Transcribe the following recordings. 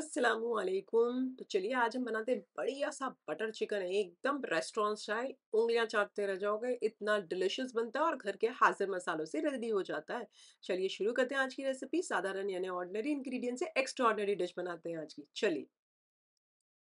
असलकुम तो चलिए आज हम बनाते हैं बढ़िया सा बटर चिकन है एकदम रेस्टोरेंट चाहे उंगलियां चाटते रह जाओगे इतना डिलिशियस बनता है और घर के हाजिर मसालों से रेडी हो जाता है चलिए शुरू करते हैं आज की रेसिपी साधारण यानी ऑर्डनरी इंग्रेडिएंट से एक्स्ट्रा डिश बनाते हैं आज की चलिए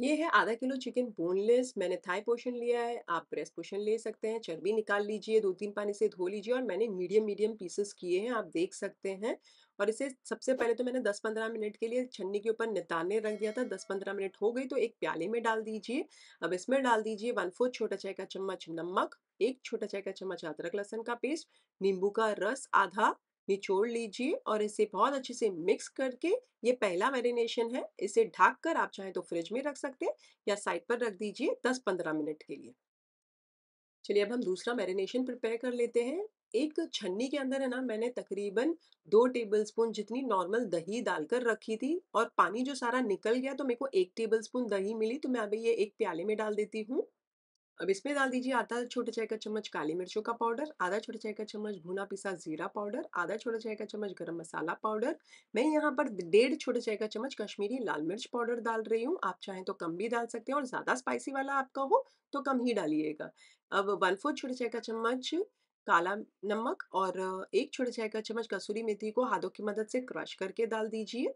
ये है आधा किलो चिकन बोनलेस मैंने थाई पोर्शन लिया है आप ब्रेस्ट पोर्शन ले सकते हैं चर्बी निकाल लीजिए दो तीन पानी से धो लीजिए और मैंने मीडियम मीडियम पीसेस किए हैं आप देख सकते हैं और इसे सबसे पहले तो मैंने 10-15 मिनट के लिए छन्नी के ऊपर नितानने रख दिया था 10-15 मिनट हो गई तो एक प्याले में डाल दीजिए अब इसमें डाल दीजिए वन फोर्थ छोटा चाय का चम्मच नमक एक छोटा चाय का चम्मच अदरक लहसन का पेस्ट नींबू का रस आधा निचोड़ लीजिए और इसे बहुत अच्छे से मिक्स करके ये पहला मैरिनेशन है इसे ढाक कर आप चाहें तो फ्रिज में रख सकते हैं या साइड पर रख दीजिए 10-15 मिनट के लिए चलिए अब हम दूसरा मैरिनेशन प्रिपेयर कर लेते हैं एक छन्नी के अंदर है ना मैंने तकरीबन दो टेबलस्पून जितनी नॉर्मल दही डालकर रखी थी और पानी जो सारा निकल गया तो मेरे को एक टेबलस्पून दही मिली तो मैं अभी ये एक प्याले में डाल देती हूँ अब इसमें डाल दीजिए आधा छोटे चाय का चम्मच काली मिर्चों का पाउडर आधा छोटे चाय का चम्मच भुना पिसा जीरा पाउडर आधा छोटे चाय का चम्मच गरम मसाला पाउडर मैं यहाँ पर डेढ़ छोटे चाय का चम्मच कश्मीरी लाल मिर्च पाउडर डाल रही हूँ आप चाहें तो कम भी डाल सकते हैं और ज़्यादा स्पाइसी वाला आपका हो तो कम ही डालिएगा अब वन फोर्थ छोटे चाय का चम्मच काला नमक और एक छोटे चाय का चम्मच कसूरी मेथी को हाथों की मदद से क्रश करके डाल दीजिए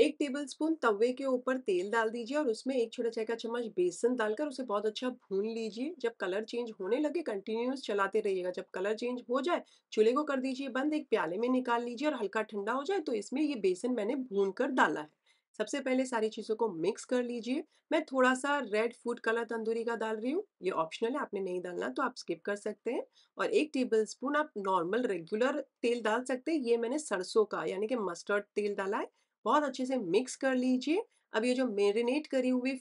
एक टेबलस्पून तवे के ऊपर तेल डाल दीजिए और उसमें एक छोटा चाय का चम्मच बेसन डालकर उसे बहुत अच्छा भून लीजिए जब कलर चेंज होने लगे कंटिन्यूस चलाते रहिएगा जब कलर चेंज हो जाए चूल्हे को कर दीजिए बंद एक प्याले में निकाल लीजिए और हल्का ठंडा हो जाए तो इसमें ये बेसन मैंने भून कर डाला है सबसे पहले सारी चीज़ों को मिक्स कर लीजिए मैं थोड़ा सा रेड फूड कलर तंदूरी का डाल रही हूँ ये ऑप्शनल है आपने नहीं डालना तो आप स्किप कर सकते हैं और एक टेबल स्पून आप नॉर्मल रेगुलर तेल डाल सकते हैं ये मैंने सरसों का यानी कि मस्टर्ड तेल डाला है बहुत अच्छे से मिक्स कर लीजिए अब ये जो मेरीनेट करी हुई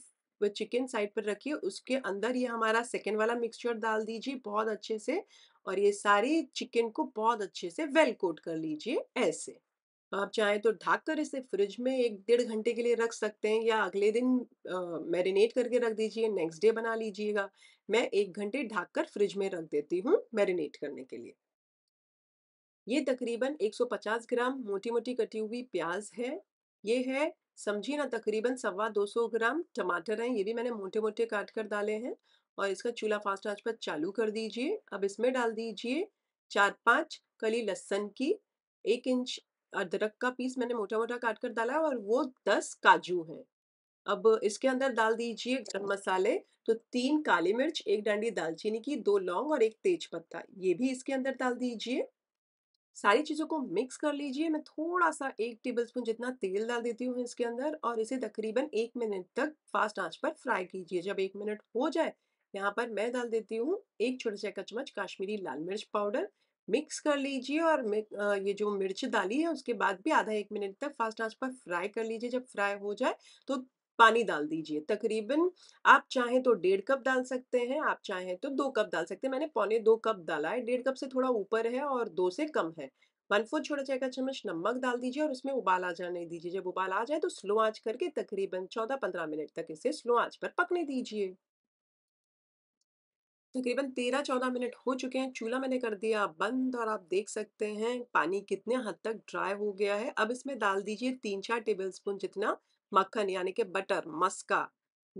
चिकन साइड पर रखिए उसके अंदर ये हमारा सेकेंड वाला मिक्सचर डाल दीजिए बहुत अच्छे से और ये सारी चिकन को बहुत अच्छे से वेल कोट कर लीजिए ऐसे आप चाहें तो ढाक कर इसे फ्रिज में एक डेढ़ घंटे के लिए रख सकते हैं या अगले दिन मैरिनेट करके रख दीजिए नेक्स्ट डे बना लीजिएगा मैं एक घंटे ढाक कर फ्रिज में रख देती हूँ मैरिनेट करने के लिए ये तकरीबन 150 ग्राम मोटी मोटी कटी हुई प्याज है ये है समझिए ना तकरीबन सवा दो सौ ग्राम टमाटर हैं ये भी मैंने मोटे मोटे काट कर डाले हैं और इसका चूल्हा फास्ट आज पर चालू कर दीजिए अब इसमें डाल दीजिए चार पांच कली लहसन की एक इंच अदरक का पीस मैंने मोटा मोटा काट कर डाला और वो दस काजू हैं अब इसके अंदर डाल दीजिए गर्म मसाले तो तीन काली मिर्च एक डांडी दालचीनी की दो लौंग और एक तेज पत्ता ये भी इसके अंदर डाल दीजिए सारी चीज़ों को मिक्स कर लीजिए मैं थोड़ा सा एक टेबलस्पून जितना तेल डाल देती हूँ इसके अंदर और इसे तकरीबन एक मिनट तक फास्ट आंच पर फ्राई कीजिए जब एक मिनट हो जाए यहाँ पर मैं डाल देती हूँ एक छोटा चाय का चम्मच काश्मीरी लाल मिर्च पाउडर मिक्स कर लीजिए और ये जो मिर्च डाली है उसके बाद भी आधा एक मिनट तक फास्ट आंच पर फ्राई कर लीजिए जब फ्राई हो जाए तो पानी डाल दीजिए तकरीबन आप चाहें तो डेढ़ कप डाल सकते हैं आप चाहें तो दो कप डाल सकते हैं मैंने पौने दो कप डाला है डेढ़ कप से थोड़ा ऊपर है और दो से कम है वन फोर्थ छोटा चाय का चम्मच नमक डाल दीजिए और उसमें उबाल आ जाने दीजिए जब उबाल आ जाए तो स्लो आंच करके तकरीबन चौदह पंद्रह मिनट तक इसे स्लो आंच पर पकने दीजिए तकरीबन तेरह चौदह मिनट हो चुके हैं चूल्हा मैंने कर दिया बंद और आप देख सकते हैं पानी कितने हद तक ड्राई हो गया है अब इसमें डाल दीजिए तीन चार टेबल स्पून जितना मक्खन यानी कि बटर मस्का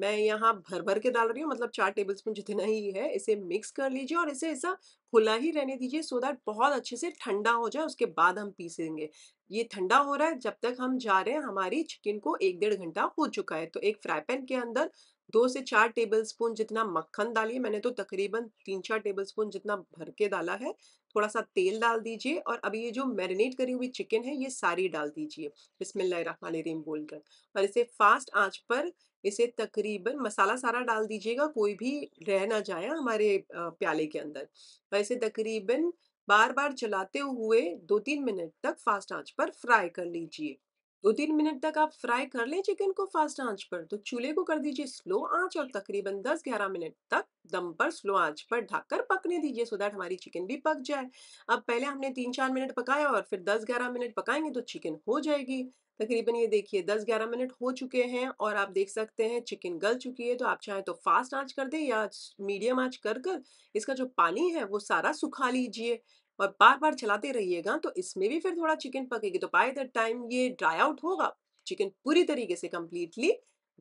मैं यहाँ भर भर के डाल रही हूँ मतलब चार टेबल स्पून जितना ही है इसे मिक्स कर लीजिए और इसे ऐसा खुला ही रहने दीजिए सो दैट बहुत अच्छे से ठंडा हो जाए उसके बाद हम पीसेंगे ये ठंडा हो रहा है जब तक हम जा रहे हैं हमारी चिकन को एक डेढ़ घंटा हो चुका है तो एक फ्राई पैन के अंदर दो से चार टेबलस्पून जितना मक्खन डालिए मैंने तो तकरीबन तीन चार टेबलस्पून जितना भर के डाला है थोड़ा सा तेल डाल दीजिए और अभी ये जो मैरिनेट करी हुई चिकन है ये सारी डाल दीजिए रिम बोलकर और इसे फास्ट आंच पर इसे तकरीबन मसाला सारा डाल दीजिएगा कोई भी रह ना जाए हमारे प्याले के अंदर और इसे तकरीबन बार बार चलाते हुए दो तीन मिनट तक फास्ट आंच पर फ्राई कर लीजिए दो तीन मिनट तक आप फ्राई कर लें चिकन को फास्ट आंच पर तो चूल्हे को कर दीजिए स्लो आंच और तकरीबन 10-11 मिनट तक दम पर स्लो आंच पर ढककर पकने दीजिए सो दैट हमारी चिकन भी पक जाए अब पहले हमने तीन चार मिनट पकाया और फिर 10-11 मिनट पकाएंगे तो चिकन हो जाएगी तकरीबन ये देखिए 10-11 मिनट हो चुके हैं और आप देख सकते हैं चिकन गल चुकी है तो आप चाहें तो फास्ट आंच कर दें या मीडियम आंच कर कर इसका जो पानी है वो सारा सुखा लीजिए और बार बार चलाते रहिएगा तो इसमें भी फिर थोड़ा चिकन पकेगी तो बाय द टाइम ये ड्राई आउट होगा चिकन पूरी तरीके से कम्प्लीटली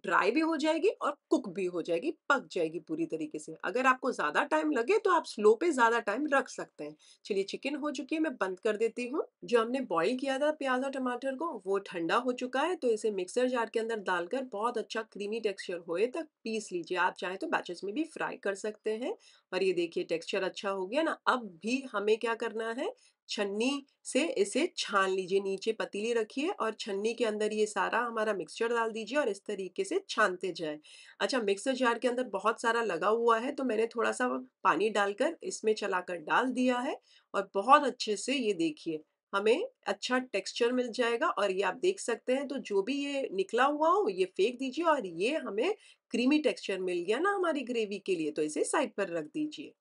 ड्राई भी हो जाएगी और कुक भी हो जाएगी पक जाएगी पूरी तरीके से अगर आपको ज़्यादा टाइम लगे तो आप स्लो पे ज़्यादा टाइम रख सकते हैं चलिए चिकन हो चुकी है मैं बंद कर देती हूँ जो हमने बॉईल किया था प्याज और टमाटर को वो ठंडा हो चुका है तो इसे मिक्सर जार के अंदर डालकर बहुत अच्छा क्रीमी टेक्सचर होए तक पीस लीजिए आप चाहे तो बैचेस में भी फ्राई कर सकते हैं और ये देखिए टेक्सचर अच्छा हो गया ना अब भी हमें क्या करना है छन्नी से इसे छान लीजिए नीचे पतीली रखिए और छन्नी के अंदर ये सारा हमारा मिक्सचर डाल दीजिए और इस तरीके से छानते जाए अच्छा मिक्सर जार के अंदर बहुत सारा लगा हुआ है तो मैंने थोड़ा सा पानी डालकर इसमें चलाकर डाल दिया है और बहुत अच्छे से ये देखिए हमें अच्छा टेक्सचर मिल जाएगा और ये आप देख सकते हैं तो जो भी ये निकला हुआ हो ये फेंक दीजिए और ये हमें क्रीमी टेक्सचर मिल गया ना हमारी ग्रेवी के लिए तो इसे साइड पर रख दीजिए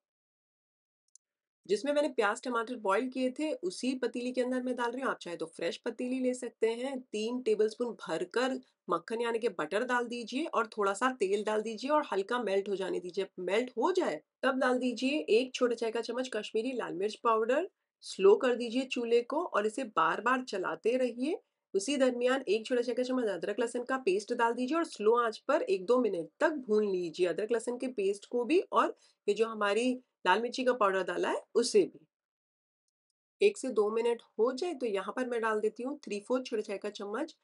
जिसमें मैंने प्याज टमाटर बॉईल किए थे उसी पतीली के अंदर मैं डाल रही हूँ आप चाहे तो फ्रेश पतीली ले सकते हैं तीन टेबलस्पून भरकर मक्खन यानी कि बटर डाल दीजिए और थोड़ा सा तेल डाल दीजिए और हल्का मेल्ट हो जाने दीजिए मेल्ट हो जाए तब डाल दीजिए एक छोटे चाय का चम्मच कश्मीरी लाल मिर्च पाउडर स्लो कर दीजिए चूल्हे को और इसे बार बार चलाते रहिए उसी दरमियान एक छोटा चाय का चम्मच अदरक लहसन का पेस्ट डाल दीजिए और स्लो आंच पर एक दो मिनट तक भून लीजिए अदरक लहसन के पेस्ट को भी और ये जो हमारी लाल मिर्ची का पाउडर डाला है उसे भी एक से दो मिनट हो जाए तो यहाँ पर मैं डाल देती हूँ थ्री फोर्थ छोटे चाय का चम्मच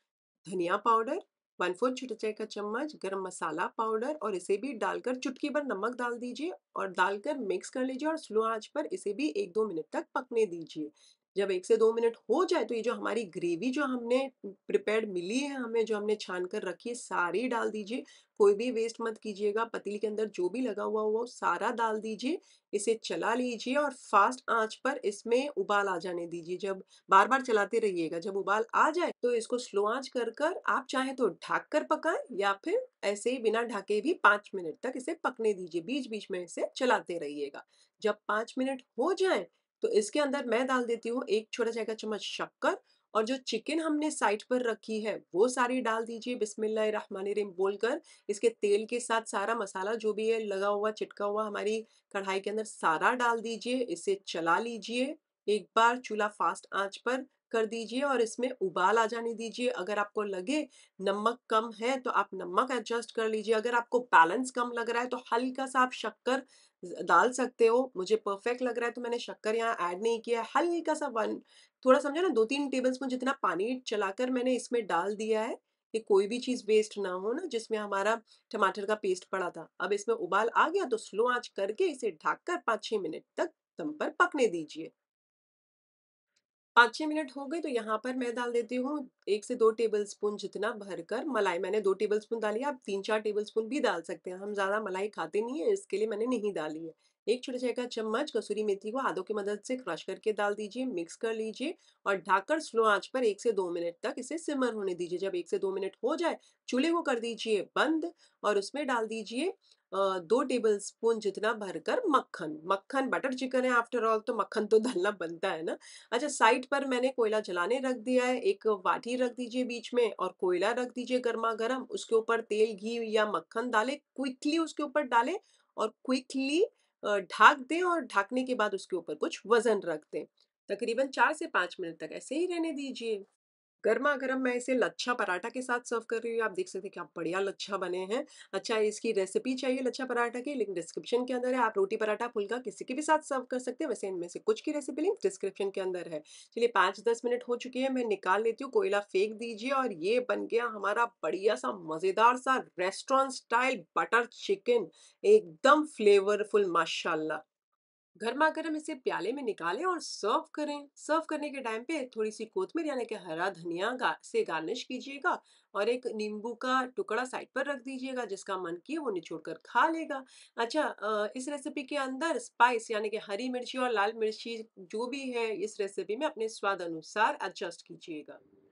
धनिया पाउडर वन फोर्थ छोटे चाय का चम्मच गरम मसाला पाउडर और इसे भी डालकर चुटकी भर नमक डाल दीजिए और डालकर मिक्स कर लीजिए और स्लो आंच पर इसे भी एक दो मिनट तक पकने दीजिए जब एक से दो मिनट हो जाए तो ये जो हमारी ग्रेवी जो हमने प्रिपेयर मिली है हमें जो हमने छान कर रखी है सारी डाल दीजिए कोई भी वेस्ट मत कीजिएगा पतीली के अंदर जो भी लगा हुआ हुआ सारा डाल दीजिए इसे चला लीजिए और फास्ट आंच पर इसमें उबाल आ जाने दीजिए जब बार बार चलाते रहिएगा जब उबाल आ जाए तो इसको स्लो आंच कर कर आप चाहे तो ढक कर पकाए या फिर ऐसे ही बिना ढके भी पांच मिनट तक इसे पकने दीजिए बीच बीच में इसे चलाते रहिएगा जब पांच मिनट हो जाए तो इसके अंदर मैं डाल देती हूँ एक छोटा चाय का चम्मच शक्कर और जो चिकन हमने साइड पर रखी है वो सारी डाल दीजिए बिस्मिल्लाह रहमान बिस्मिल्लाहिर्रहमानिर्रहीम बोलकर इसके तेल के साथ सारा मसाला जो भी है लगा हुआ चिटका हुआ हमारी कढ़ाई के अंदर सारा डाल दीजिए इसे चला लीजिए एक बार चूल्हा फास्ट आंच पर कर दीजिए और इसमें उबाल आ जाने दीजिए अगर आपको लगे नमक कम है तो आप नमक एडजस्ट कर लीजिए अगर आपको बैलेंस कम लग रहा है तो हल्का सा आप शक्कर डाल सकते हो मुझे परफेक्ट लग रहा है तो मैंने शक्कर यहाँ ऐड नहीं किया हल्का सा वन थोड़ा समझो ना दो तीन टेबल स्पून जितना पानी चलाकर मैंने इसमें डाल दिया है कि कोई भी चीज़ वेस्ट ना हो ना जिसमें हमारा टमाटर का पेस्ट पड़ा था अब इसमें उबाल आ गया तो स्लो आँच करके इसे ढककर पाँच छः मिनट तक दम पर पकने दीजिए पाँच छः मिनट हो गए तो यहाँ पर मैं डाल देती हूँ एक से दो टेबल स्पून जितना भर कर मलाई मैंने दो टेबल स्पून डाली आप तीन चार टेबल स्पून भी डाल सकते हैं हम ज़्यादा मलाई खाते नहीं है इसके लिए मैंने नहीं डाली है एक छोटे चाय का चम्मच कसूरी मेथी को आधो की मदद से क्रश करके डाल दीजिए मिक्स कर लीजिए और ढाकर स्लो आंच पर एक से दो मिनट तक इसे सिमर होने दीजिए जब एक से दो मिनट हो जाए चूल्हे को कर दीजिए बंद और उसमें डाल दीजिए दो टेबल स्पून जितना भरकर मक्खन मक्खन बटर चिकन है आफ्टर ऑल तो मक्खन तो डालना बनता है ना अच्छा साइड पर मैंने कोयला जलाने रख दिया है एक वाटी रख दीजिए बीच में और कोयला रख दीजिए गर्मा गर्म उसके ऊपर तेल घी या मक्खन डाले क्विकली उसके ऊपर डाले और क्विकली ढाक दें और ढाकने के बाद उसके ऊपर कुछ वज़न रख दें तकरीबन चार से पाँच मिनट तक ऐसे ही रहने दीजिए गर्मा गर्म मैं इसे लच्छा पराठा के साथ सर्व कर रही हूँ आप देख सकते हैं क्या बढ़िया लच्छा बने हैं अच्छा इसकी रेसिपी चाहिए लच्छा पराठा की लिंक डिस्क्रिप्शन के अंदर है आप रोटी पराठा फुल्का किसी के भी साथ सर्व कर सकते हैं वैसे इनमें से कुछ की रेसिपी लिंक डिस्क्रिप्शन के अंदर है चलिए पाँच दस मिनट हो चुके हैं मैं निकाल लेती हूँ कोयला फेंक दीजिए और ये बन गया हमारा बढ़िया सा मज़ेदार सा रेस्टोरेंट स्टाइल बटर चिकन एकदम फ्लेवरफुल माशाला गर्मा गर्म इसे प्याले में निकालें और सर्व करें सर्व करने के टाइम पे थोड़ी सी कोथमीर यानी कि हरा धनिया गा, से गार्निश कीजिएगा और एक नींबू का टुकड़ा साइड पर रख दीजिएगा जिसका मन किए वो निचोड़ कर खा लेगा अच्छा इस रेसिपी के अंदर स्पाइस यानी कि हरी मिर्ची और लाल मिर्ची जो भी है इस रेसिपी में अपने स्वाद अनुसार एडजस्ट कीजिएगा